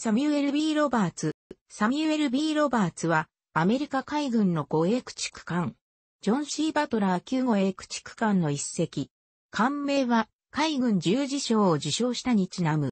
サミュエル・ B・ ロバーツ。サミュエル・ B・ ロバーツは、アメリカ海軍の護衛駆逐艦。ジョン・シー・バトラー旧護衛駆逐艦の一隻。艦名は、海軍十字章を受章したにちなむ。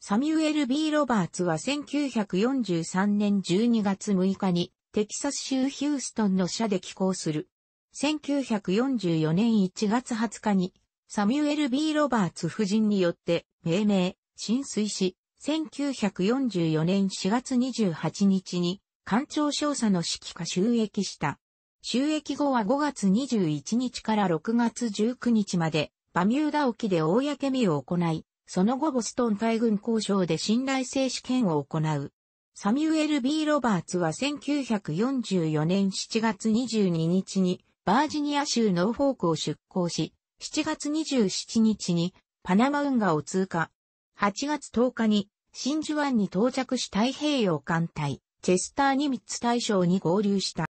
サミュエル・ B・ ロバーツは1943年12月6日に、テキサス州ヒューストンの社で寄港する。1944年1月20日に、サミュエル・ B・ ロバーツ夫人によって、命名、浸水し、1944年4月28日に、官庁少佐の指揮下収益した。収益後は5月21日から6月19日まで、バミューダ沖で公見を行い、その後ボストン海軍交渉で信頼性試験を行う。サミュエル・ B・ ロバーツは1944年7月22日にバージニア州ノーフォークを出港し、7月27日にパナマ運河を通過、8月10日に真珠湾に到着し太平洋艦隊、チェスター・ニミッツ大将に合流した。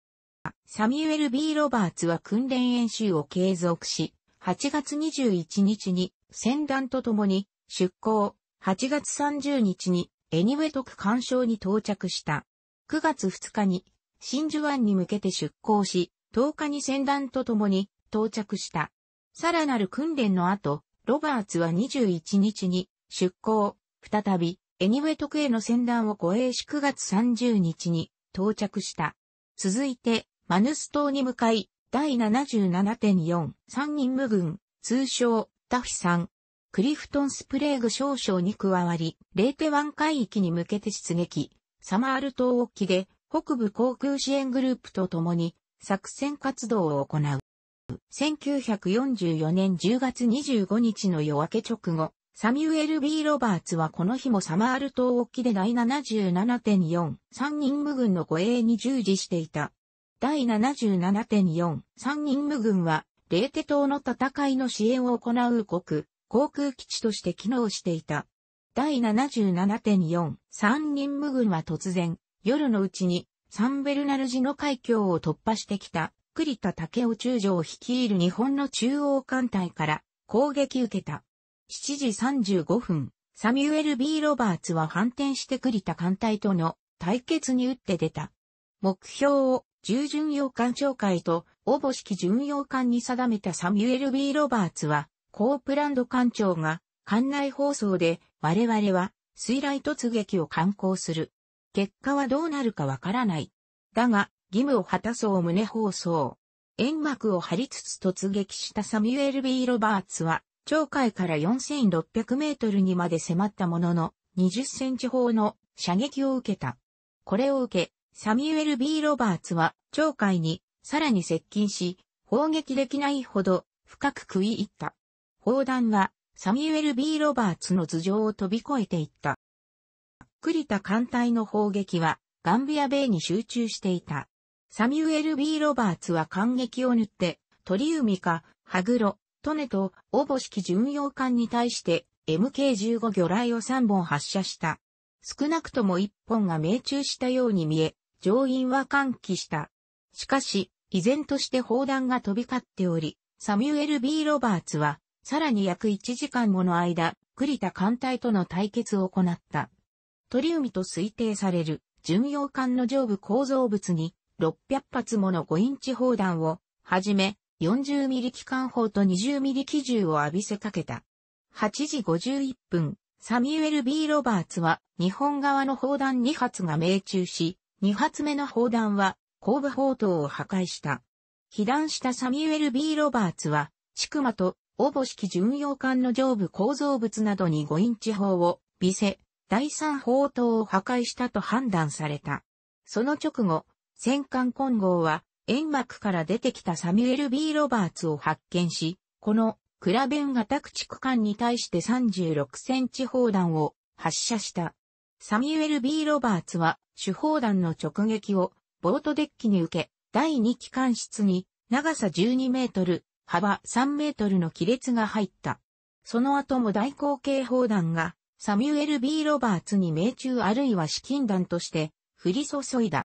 サミュエル・ B・ ロバーツは訓練演習を継続し、8月21日に船団と共に出港、8月30日にエニウェトク干渉に到着した。9月2日に真珠湾に向けて出港し、10日に船団と共に到着した。さらなる訓練の後、ロバーツは21日に出港、再び、エニウェトクへの船団を護衛し9月30日に到着した。続いて、マヌス島に向かい、第77.4、三人無軍、通称、タフィさん、クリフトンスプレーグ少将に加わり、レーテ湾海域に向けて出撃、サマール島沖で、北部航空支援グループと共に、作戦活動を行う。1944年10月25日の夜明け直後、サミュエル・ B・ ロバーツはこの日もサマール島沖で第77.4、3人無軍の護衛に従事していた。第77.4、3人無軍は、レーテ島の戦いの支援を行う国、航空基地として機能していた。第77.4、3人無軍は突然、夜のうちに、サンベルナルジの海峡を突破してきた、栗田武雄中将を率いる日本の中央艦隊から攻撃受けた。7時35分、サミュエル・ B・ ロバーツは反転して栗田艦隊との対決に打って出た。目標を従巡洋艦長会と応募式巡洋艦に定めたサミュエル・ B・ ロバーツは、コープランド艦長が艦内放送で我々は水雷突撃を観光する。結果はどうなるかわからない。だが、義務を果たそう胸放送。煙幕を張りつつ突撃したサミュエル・ B・ ロバーツは、町海から4600メートルにまで迫ったものの、20センチ砲の射撃を受けた。これを受け、サミュエル・ B・ ロバーツは、町海にさらに接近し、砲撃できないほど深く食い入った。砲弾は、サミュエル・ B・ ロバーツの頭上を飛び越えていった。栗田艦隊の砲撃は、ガンビア米に集中していた。サミュエル・ B・ ロバーツは感激を塗って、鳥海か、ハグロ、トネと、おぼしき巡洋艦に対して、MK15 魚雷を3本発射した。少なくとも1本が命中したように見え、乗員は歓喜した。しかし、依然として砲弾が飛び交っており、サミュエル・ B・ ロバーツは、さらに約1時間もの間、栗田艦隊との対決を行った。鳥海と推定される巡洋艦の上部構造物に600発もの5インチ砲弾をはじめ40ミリ機関砲と20ミリ機銃を浴びせかけた。8時51分、サミュエル・ B・ ロバーツは日本側の砲弾2発が命中し、2発目の砲弾は後部砲塔を破壊した。被弾したサミュエル・ B・ ロバーツは、チクマとぼし式巡洋艦の上部構造物などに5インチ砲を、微せ、第3砲塔を破壊したと判断された。その直後、戦艦混合は煙幕から出てきたサミュエル・ B・ ロバーツを発見し、このクラベン型駆逐艦に対して36センチ砲弾を発射した。サミュエル・ B・ ロバーツは手砲弾の直撃をボートデッキに受け、第2機関室に長さ12メートル、幅3メートルの亀裂が入った。その後も大口径砲弾がサミュエル・ B・ ロバーツに命中あるいは資金弾として降り注いだ。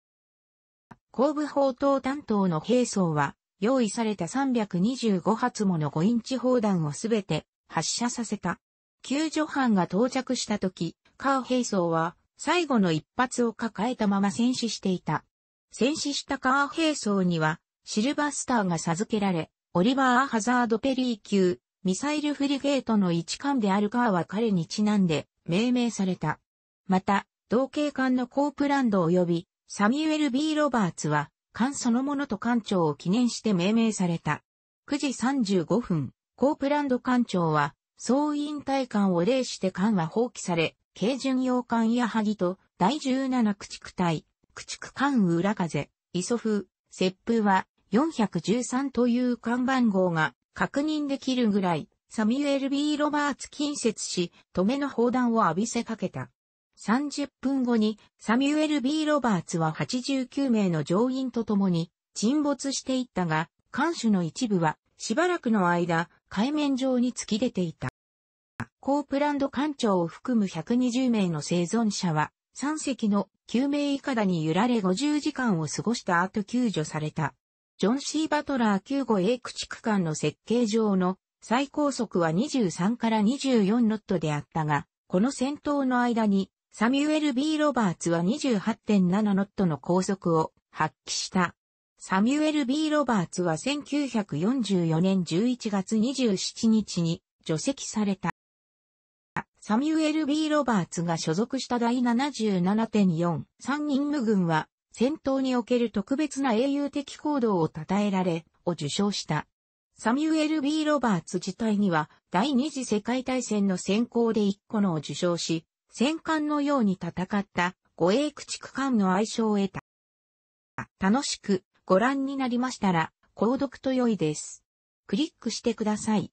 後部砲塔担当の兵装は、用意された325発もの5インチ砲弾をすべて発射させた。救助班が到着した時、カー兵装は最後の一発を抱えたまま戦死していた。戦死したカー兵装にはシルバースターが授けられ、オリバー・ハザード・ペリー級ミサイルフリゲートの一艦であるカーは彼にちなんで命名された。また、同警艦のコープランド及びサミュエル・ B・ ロバーツは、艦そのものと艦長を記念して命名された。9時35分、コープランド艦長は、総員隊艦を礼して艦は放棄され、軽巡洋艦や萩と、第17駆逐隊、駆逐艦裏風、磯風、接風は、413という艦番号が確認できるぐらい、サミュエル・ B・ ロバーツ近接し、止めの砲弾を浴びせかけた。30分後にサミュエル・ B・ ロバーツは89名の乗員と共に沈没していったが、艦首の一部はしばらくの間海面上に突き出ていた。コープランド艦長を含む120名の生存者は3隻の救命いかだに揺られ50時間を過ごした後救助された。ジョン・シー・バトラー救護 A 駆逐艦の設計上の最高速は23から24ノットであったが、この戦闘の間にサミュエル・ B・ ロバーツは28.7ノットの高速を発揮した。サミュエル・ B・ ロバーツは1944年11月27日に除籍された。サミュエル・ B・ ロバーツが所属した第77.4、3人無軍は、戦闘における特別な英雄的行動を称えられ、を受賞した。サミュエル・ B・ ロバーツ自体には、第二次世界大戦の選考で1個のを受賞し、戦艦のように戦った護衛駆逐艦の愛称を得た。楽しくご覧になりましたら、購読と良いです。クリックしてください。